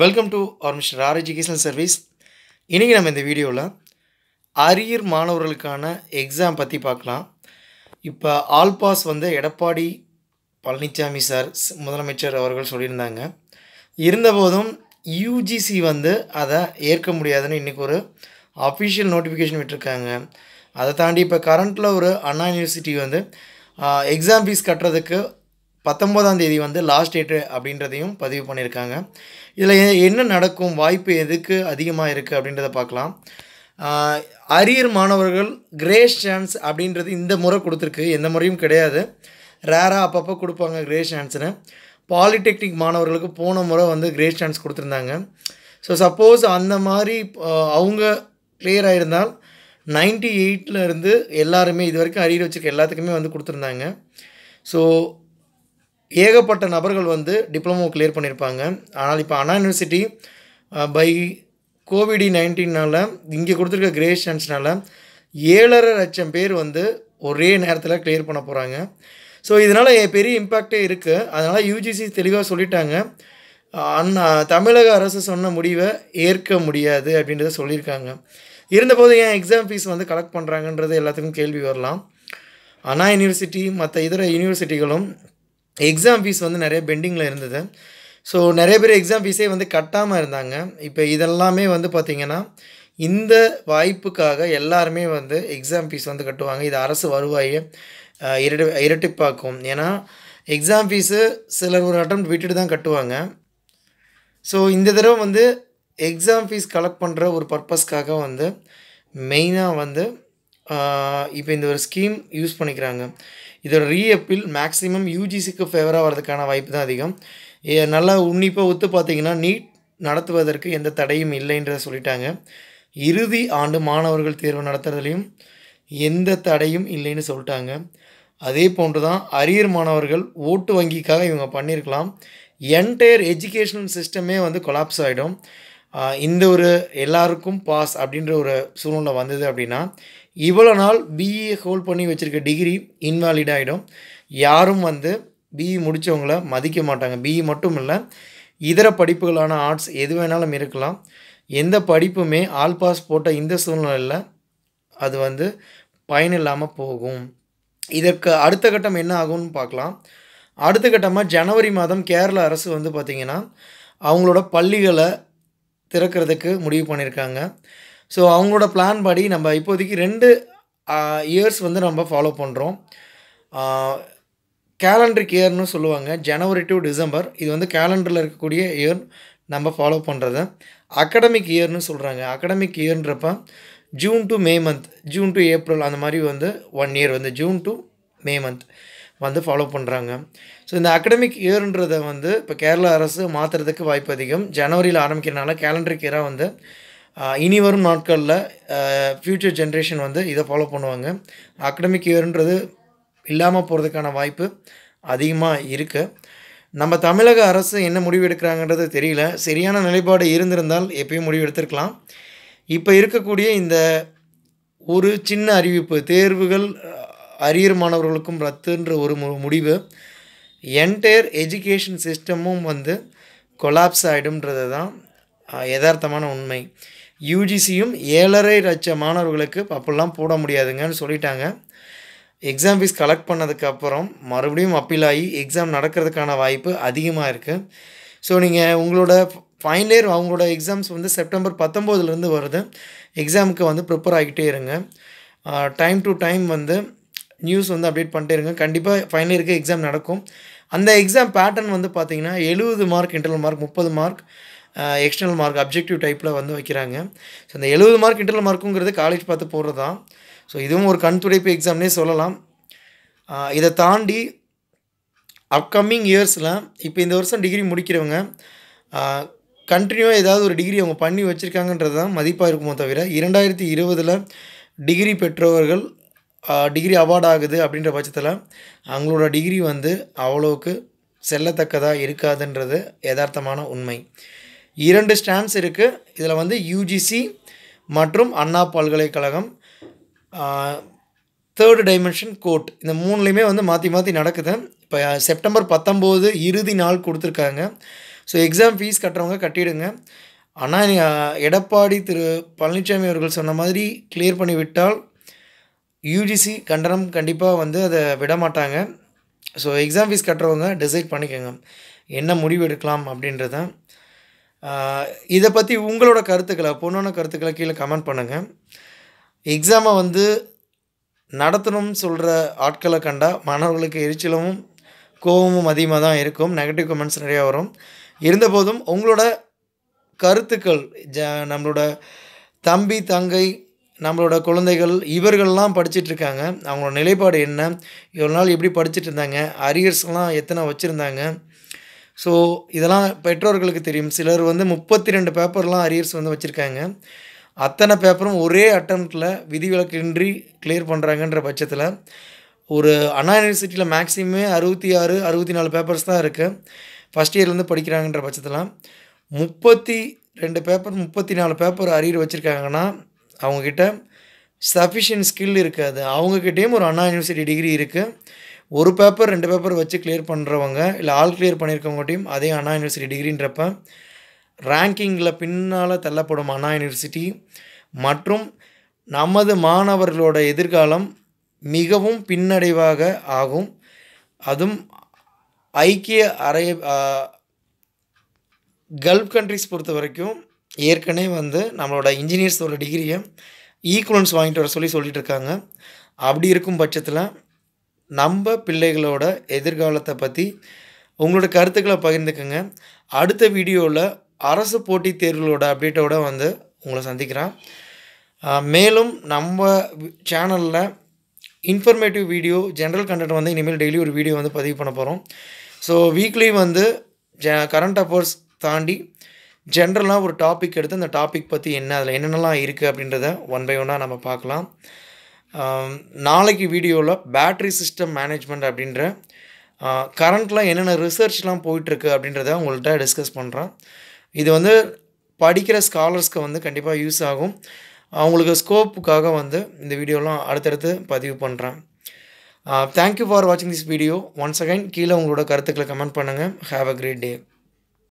welcome to our mister R educational service இன்றைக்கி நம்ம இந்த வீடியோவில் அரியர் மாணவர்களுக்கான எக்ஸாம் பற்றி பார்க்கலாம் இப்போ ஆல் பாஸ் வந்து எடப்பாடி பழனிசாமி சார் முதலமைச்சர் அவர்கள் சொல்லியிருந்தாங்க இருந்தபோதும் யூஜிசி வந்து அதை ஏற்க முடியாதுன்னு இன்றைக்கி ஒரு அஃபிஷியல் நோட்டிஃபிகேஷன் விட்டுருக்காங்க அதை தாண்டி இப்போ கரண்ட்டில் ஒரு அண்ணா யூனிவர்சிட்டி வந்து எக்ஸாம் ஃபீஸ் கட்டுறதுக்கு பத்தொம்போதாம் தேதி வந்து லாஸ்ட் டேட்டு அப்படின்றதையும் பதிவு பண்ணியிருக்காங்க இதில் என்ன நடக்கும் வாய்ப்பு எதுக்கு அதிகமாக இருக்குது அப்படின்றத பார்க்கலாம் அரியர் மாணவர்கள் கிரேஸ் சான்ஸ் அப்படின்றது இந்த முறை கொடுத்துருக்கு எந்த முறையும் கிடையாது ரேராக அப்பப்போ கொடுப்பாங்க கிரேஸ் சான்ஸ்னு பாலிடெக்னிக் மாணவர்களுக்கு போன முறை வந்து கிரேஸ் சான்ஸ் கொடுத்துருந்தாங்க ஸோ சப்போஸ் அந்த மாதிரி அவங்க கிளியர் ஆகிருந்தால் நைன்டி எயிட்டில் இருந்து எல்லாருமே இது வரைக்கும் அரியர் வச்சுருக்க எல்லாத்துக்குமே வந்து கொடுத்துருந்தாங்க ஸோ ஏகப்பட்ட நபர்கள் வந்து டிப்ளமோ கிளியர் பண்ணியிருப்பாங்க ஆனால் இப்போ அண்ணா யூனிவர்சிட்டி பை கோவிடி நைன்டீனால் இங்கே கொடுத்துருக்க கிரேஷன்ஸ்னால் ஏழரை லட்சம் பேர் வந்து ஒரே நேரத்தில் கிளியர் பண்ண போகிறாங்க ஸோ இதனால் பெரிய இம்பேக்டே இருக்குது அதனால் யூஜிசி தெளிவாக சொல்லிட்டாங்க அண்ணா தமிழக அரசு சொன்ன முடிவை ஏற்க முடியாது அப்படின்றத சொல்லியிருக்காங்க இருந்தபோது ஏன் எக்ஸாம் ஃபீஸ் வந்து கலெக்ட் பண்ணுறாங்கன்றது எல்லாத்துக்கும் கேள்வி வரலாம் அண்ணா யூனிவர்சிட்டி மற்ற இதர யூனிவர்சிட்டிகளும் எக்ஸாம் ஃபீஸ் வந்து நிறைய பெண்டிங்கில் இருந்தது ஸோ நிறைய பேர் எக்ஸாம் ஃபீஸே வந்து கட்டாமல் இருந்தாங்க இப்போ இதெல்லாமே வந்து பார்த்திங்கன்னா இந்த வாய்ப்புக்காக எல்லாருமே வந்து எக்ஸாம் ஃபீஸ் வந்து கட்டுவாங்க இது அரசு வருவாயை இரட்டி இரட்டிப்பாக்கும் ஏன்னா எக்ஸாம் ஃபீஸு சிலர் ஒரு அட்டம் விட்டுட்டு தான் கட்டுவாங்க ஸோ இந்த தடவை வந்து எக்ஸாம் ஃபீஸ் கலெக்ட் பண்ணுற ஒரு பர்பஸ்க்காக வந்து மெயினாக வந்து இப்போ இந்த ஒரு ஸ்கீம் யூஸ் பண்ணிக்கிறாங்க இதோட ரீஅப்பில் மேக்ஸிமம் யூஜிசிக்கு ஃபேவராக வரதுக்கான வாய்ப்பு தான் அதிகம் நல்லா உன்னிப்பாக ஒத்து பார்த்தீங்கன்னா நீட் நடத்துவதற்கு எந்த தடையும் இல்லைன்றத சொல்லிட்டாங்க இறுதி ஆண்டு மாணவர்கள் தேர்வு நடத்துறதுலையும் எந்த தடையும் இல்லைன்னு சொல்லிட்டாங்க அதே போன்று தான் அரியர் மாணவர்கள் ஓட்டு வங்கிக்காக இவங்க பண்ணியிருக்கலாம் என்டையர் எஜுகேஷனல் சிஸ்டமே வந்து கொலாப்ஸ் ஆகிடும் இந்த ஒரு எல்லாருக்கும் பாஸ் அப்படின்ற ஒரு சூழ்நிலை வந்தது அப்படின்னா இவ்வளோ நாள் பிஇ ஹோல்ட் e பண்ணி வச்சுருக்க டிகிரி இன்வாலிட் ஆகிடும் யாரும் வந்து பிஇ e முடித்தவங்கள மதிக்க மாட்டாங்க பிஇ e மட்டும் இல்லை இதர படிப்புகளான ஆர்ட்ஸ் எது வேணாலும் இருக்கலாம் எந்த படிப்புமே ஆல் பாஸ் போட்ட இந்த சூழ்நிலையில் அது வந்து பயனில்லாமல் போகும் இதற்கு அடுத்த கட்டம் என்ன ஆகும்னு பார்க்கலாம் அடுத்த கட்டமாக ஜனவரி மாதம் கேரள அரசு வந்து பார்த்திங்கன்னா அவங்களோட பள்ளிகளை திறக்கிறதுக்கு முடிவு பண்ணியிருக்காங்க ஸோ அவங்களோட பிளான் படி நம்ம இப்போதைக்கு ரெண்டு இயர்ஸ் வந்து நம்ம ஃபாலோ பண்ணுறோம் கேலண்டருக்கு இயர்னு சொல்லுவாங்க ஜனவரி டு டிசம்பர் இது வந்து கேலண்டரில் இருக்கக்கூடிய இயர் நம்ம ஃபாலோ பண்ணுறது அகடமிக் இயர்னு சொல்கிறாங்க அகடமிக் இயர்ன்றப்ப June to May month June to April அந்த மாதிரி வந்து ஒன் இயர் வந்து ஜூன் டு மே மந்த் வந்து ஃபாலோ பண்ணுறாங்க ஸோ இந்த அகடமிக் இயர்ன்றதை வந்து இப்போ கேரளா அரசு மாற்றுறதுக்கு வாய்ப்பு அதிகம் ஜனவரியில் ஆரம்பிக்கிறனால கேலண்டருக்கு இயராக வந்து இனி வரும் நாட்களில் ஃப்யூச்சர் ஜென்ரேஷன் வந்து இதை ஃபாலோ பண்ணுவாங்க அகடமிக் இயர்ன்றது இல்லாமல் போகிறதுக்கான வாய்ப்பு அதிகமாக இருக்குது நம்ம தமிழக அரசு என்ன முடிவு எடுக்கிறாங்கன்றது தெரியல சரியான நிலைப்பாடு இருந்திருந்தால் எப்பயும் முடிவு எடுத்திருக்கலாம் இப்போ இருக்கக்கூடிய இந்த ஒரு சின்ன அறிவிப்பு தேர்வுகள் அரியர் மாணவர்களுக்கும் ரத்துன்ற ஒரு முடிவு என்டையர் எஜுகேஷன் சிஸ்டமும் வந்து கொலாப்ஸ் ஆகிடும்ன்றது தான் யதார்த்தமான உண்மை யூஜிசியும் ஏழரை லட்சம் மாணவர்களுக்கு அப்போல்லாம் போட முடியாதுங்கன்னு சொல்லிட்டாங்க எக்ஸாம் ஃபீஸ் கலெக்ட் பண்ணதுக்கப்புறம் மறுபடியும் அப்பீல் ஆகி எக்ஸாம் நடக்கிறதுக்கான வாய்ப்பு அதிகமாக இருக்குது ஸோ நீங்கள் உங்களோட ஃபைனல் இயர் அவங்களோட எக்ஸாம்ஸ் வந்து செப்டம்பர் பத்தொம்போதுலேருந்து வருது எக்ஸாமுக்கு வந்து ப்ரிப்பேர் ஆகிட்டே இருங்க டைம் டு டைம் வந்து நியூஸ் வந்து அப்டேட் பண்ணிட்டே இருங்க கண்டிப்பாக ஃபைனல் இருக்க எக்ஸாம் நடக்கும் அந்த எக்ஸாம் பேட்டர்ன் வந்து பார்த்திங்கன்னா எழுபது மார்க் இன்டர்னல் மார்க் முப்பது மார்க் எக்ஸ்டர்னல் மார்க் அப்ஜெக்டிவ் டைப்பில் வந்து வைக்கிறாங்க ஸோ அந்த எழுபது மார்க் இன்டர்னல் மார்க்குங்கிறது காலேஜ் பார்த்து போடுறது தான் ஸோ இதுவும் ஒரு கண் துடைப்பு எக்ஸாம்னே சொல்லலாம் இதை தாண்டி அப்கமிங் இயர்ஸில் இப்போ இந்த வருஷம் டிகிரி முடிக்கிறவங்க கண்டினியூவாக ஏதாவது ஒரு டிகிரி அவங்க பண்ணி வச்சுருக்காங்கன்றது தான் மதிப்பாக இருக்குமோ தவிர இரண்டாயிரத்தி இருபதில் டிகிரி பெற்றவர்கள் டிகிரி அவார்ட் ஆகுது அப்படின்ற பட்சத்தில் அவங்களோட டிகிரி வந்து அவ்வளோவுக்கு செல்லத்தக்கதாக இருக்காதுன்றது யதார்த்தமான உண்மை இரண்டு ஸ்டாம்ப்ஸ் இருக்குது இதில் வந்து யூஜிசி மற்றும் அண்ணா பல்கலைக்கழகம் தேர்டு டைமென்ஷன் கோட் இந்த மூணுலேயுமே வந்து மாற்றி மாற்றி நடக்குது இப்போ செப்டம்பர் பத்தொம்போது இறுதி நாள் கொடுத்துருக்காங்க ஸோ எக்ஸாம் ஃபீஸ் கட்டுறவங்க கட்டிடுங்க ஆனால் எடப்பாடி திரு பழனிசாமி அவர்கள் சொன்ன மாதிரி கிளியர் பண்ணி விட்டால் யூஜிசி கண்டனம் கண்டிப்பாக வந்து அதை விட மாட்டாங்க ஸோ எக்ஸாம் ஃபீஸ் கட்டுறவங்க டிசைட் பண்ணிக்கோங்க என்ன முடிவு எடுக்கலாம் அப்படின்றத இதை பற்றி உங்களோட கருத்துக்களை பொண்ணான கருத்துக்களை கீழே கமெண்ட் பண்ணுங்கள் எக்ஸாமை வந்து நடத்தணும்னு சொல்கிற ஆட்களை கண்டால் மாணவர்களுக்கு எரிச்சலும் கோபமும் அதிகமாக தான் இருக்கும் நெகட்டிவ் கமெண்ட்ஸ் நிறையா வரும் இருந்தபோதும் உங்களோட கருத்துக்கள் ஜ நம்மளோட தம்பி தங்கை நம்மளோட குழந்தைகள் இவர்கள்லாம் இருக்காங்க அவங்களோட நிலைப்பாடு என்ன இவ்வளோ நாள் எப்படி படிச்சுட்டு இருந்தாங்க அரியர்ஸ்லாம் எத்தனை வச்சுருந்தாங்க ஸோ இதெல்லாம் பெற்றோர்களுக்கு தெரியும் சிலர் வந்து முப்பத்தி ரெண்டு பேப்பர்லாம் அரியர்ஸ் வந்து வச்சுருக்காங்க அத்தனை பேப்பரும் ஒரே அட்டம்ப்டில் விதிவிலக்கின்றி கிளியர் பண்ணுறாங்கன்ற பட்சத்தில் ஒரு அண்ணா யூனிவர்சிட்டியில் மேக்ஸிமே அறுபத்தி ஆறு அறுபத்தி நாலு பேப்பர்ஸ் தான் இருக்குது ஃபஸ்ட் இயர்லேருந்து படிக்கிறாங்கன்ற பட்சத்தில் முப்பத்தி ரெண்டு பேப்பர் முப்பத்தி நாலு பேப்பர் அரியர் வச்சுருக்காங்கன்னா அவங்கக்கிட்ட சஃபிஷியன்ட் ஸ்கில் இருக்காது அவங்கக்கிட்டேயும் ஒரு அண்ணா யூனிவர்சிட்டி டிகிரி இருக்குது ஒரு பேப்பர் ரெண்டு பேப்பர் வச்சு கிளியர் பண்ணுறவங்க இல்லை ஆல் கிளியர் பண்ணியிருக்கவங்கட்டையும் அதே அண்ணா யூனிவர்சிட்டி டிகிரின்றப்ப ரேங்கிங்கில் பின்னால் தள்ளப்படும் அண்ணா யூனிவர்சிட்டி மற்றும் நமது மாணவர்களோட எதிர்காலம் மிகவும் பின்னடைவாக ஆகும் அதுவும் ஐக்கிய அரே கல்ஃப் கண்ட்ரிஸ் பொறுத்த வரைக்கும் ஏற்கனவே வந்து நம்மளோட இன்ஜினியர்ஸோட டிகிரியை ஈக்குவலன்ஸ் வாங்கிட்டு வர சொல்லி சொல்லிகிட்டு இருக்காங்க அப்படி இருக்கும் பட்சத்தில் நம்ம பிள்ளைகளோட எதிர்காலத்தை பற்றி உங்களோட கருத்துக்களை பகிர்ந்துக்கோங்க அடுத்த வீடியோவில் அரசு போட்டித் தேர்வுகளோட அப்டேட்டோட வந்து உங்களை சந்திக்கிறேன் மேலும் நம்ம சேனலில் இன்ஃபர்மேட்டிவ் வீடியோ ஜென்ரல் கண்டென்ட் வந்து இனிமேல் டெய்லி ஒரு வீடியோ வந்து பதிவு பண்ண போகிறோம் ஸோ வீக்லி வந்து ஜ கரண்ட் அஃபேர்ஸ் தாண்டி ஜென்ரலாக ஒரு டாபிக் எடுத்து அந்த டாபிக் பற்றி என்ன அதில் என்னென்னலாம் இருக்குது அப்படின்றத ஒன் பை ஒன்னாக நம்ம பார்க்கலாம் நாளைக்கு வீடியோவில் பேட்ரி சிஸ்டம் மேனேஜ்மெண்ட் அப்படின்ற கரண்ட்லாம் என்னென்ன ரிசர்ச்லாம் போயிட்டுருக்கு அப்படின்றத உங்கள்கிட்ட டிஸ்கஸ் பண்ணுறேன் இது வந்து படிக்கிற ஸ்காலர்ஸ்க்கு வந்து கண்டிப்பாக யூஸ் ஆகும் அவங்களுக்கு ஸ்கோப்புக்காக வந்து இந்த வீடியோலாம் அடுத்தடுத்து பதிவு பண்ணுறேன் தேங்க்யூ ஃபார் வாட்சிங் திஸ் வீடியோ ஒன்ஸ் அகைன் கீழே உங்களோட கருத்துக்களை கமெண்ட் பண்ணுங்கள் ஹாவ் அ கிரேட் டே